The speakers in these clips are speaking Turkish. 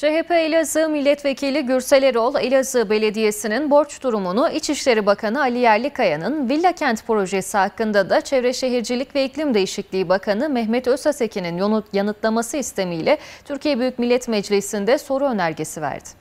CHP Elazığ Milletvekili Gürsel Erol, Elazığ Belediyesi'nin borç durumunu İçişleri Bakanı Ali Yerlikaya'nın Villa Kent projesi hakkında da Çevre Şehircilik ve İklim Değişikliği Bakanı Mehmet Özsaseki'nin yanıtlaması istemiyle Türkiye Büyük Millet Meclisi'nde soru önergesi verdi.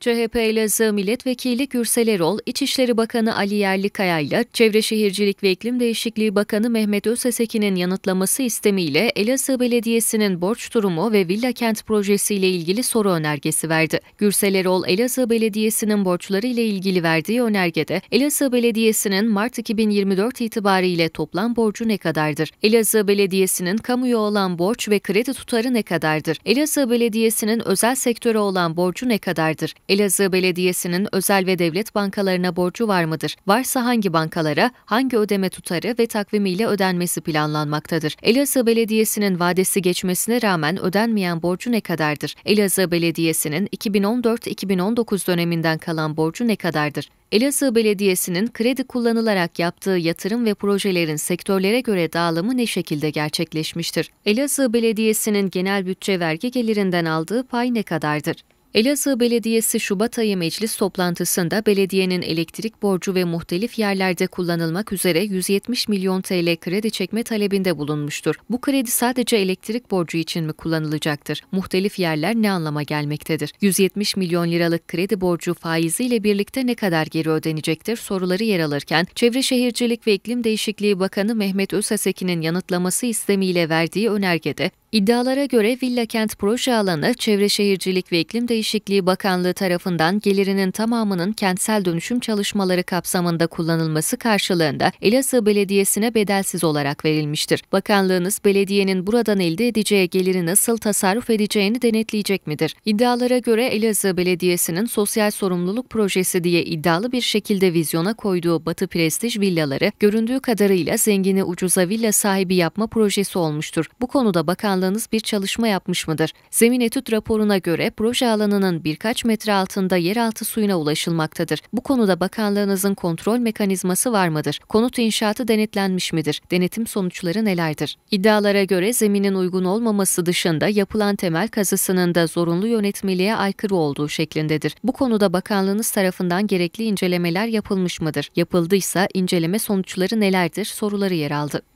CHP Elazığ Milletvekili Gürsel Erol, İçişleri Bakanı Ali Yerlikaya ile Çevre Şehircilik ve İklim Değişikliği Bakanı Mehmet Özsesekin'in yanıtlaması istemiyle Elazığ Belediyesi'nin borç durumu ve Villa Kent Projesi ile ilgili soru önergesi verdi. Gürsel Erol, Elazığ Belediyesi'nin borçları ile ilgili verdiği önergede Elazığ Belediyesi'nin Mart 2024 itibariyle toplam borcu ne kadardır? Elazığ Belediyesi'nin kamuya olan borç ve kredi tutarı ne kadardır? Elazığ Belediyesi'nin özel sektöre olan borcu ne kadardır? Elazığ Belediyesi'nin özel ve devlet bankalarına borcu var mıdır? Varsa hangi bankalara, hangi ödeme tutarı ve takvimiyle ödenmesi planlanmaktadır? Elazığ Belediyesi'nin vadesi geçmesine rağmen ödenmeyen borcu ne kadardır? Elazığ Belediyesi'nin 2014-2019 döneminden kalan borcu ne kadardır? Elazığ Belediyesi'nin kredi kullanılarak yaptığı yatırım ve projelerin sektörlere göre dağılımı ne şekilde gerçekleşmiştir? Elazığ Belediyesi'nin genel bütçe vergi gelirinden aldığı pay ne kadardır? Elazığ Belediyesi Şubat ayı meclis toplantısında belediyenin elektrik borcu ve muhtelif yerlerde kullanılmak üzere 170 milyon TL kredi çekme talebinde bulunmuştur. Bu kredi sadece elektrik borcu için mi kullanılacaktır? Muhtelif yerler ne anlama gelmektedir? 170 milyon liralık kredi borcu faiziyle birlikte ne kadar geri ödenecektir soruları yer alırken Çevre Şehircilik ve İklim Değişikliği Bakanı Mehmet Özhaseki'nin yanıtlaması istemiyle verdiği önergede İddialara göre Villa Kent proje alanı Çevre Şehircilik ve İklim Değişikliği Bakanlığı tarafından gelirinin tamamının kentsel dönüşüm çalışmaları kapsamında kullanılması karşılığında Elazığ Belediyesi'ne bedelsiz olarak verilmiştir. Bakanlığınız belediyenin buradan elde edeceği geliri nasıl tasarruf edeceğini denetleyecek midir? İddialara göre Elazığ Belediyesi'nin sosyal sorumluluk projesi diye iddialı bir şekilde vizyona koyduğu Batı Prestij villaları göründüğü kadarıyla zengini ucuza villa sahibi yapma projesi olmuştur. Bu konuda bakanlığı planladığınız bir çalışma yapmış mıdır? Zemin etüt raporuna göre proje alanının birkaç metre altında yeraltı suyuna ulaşılmaktadır. Bu konuda bakanlığınızın kontrol mekanizması var mıdır? Konut inşaatı denetlenmiş midir? Denetim sonuçları nelerdir? İddialara göre zeminin uygun olmaması dışında yapılan temel kazısının da zorunlu yönetmeliğe aykırı olduğu şeklindedir. Bu konuda bakanlığınız tarafından gerekli incelemeler yapılmış mıdır? Yapıldıysa inceleme sonuçları nelerdir? Soruları yer aldı.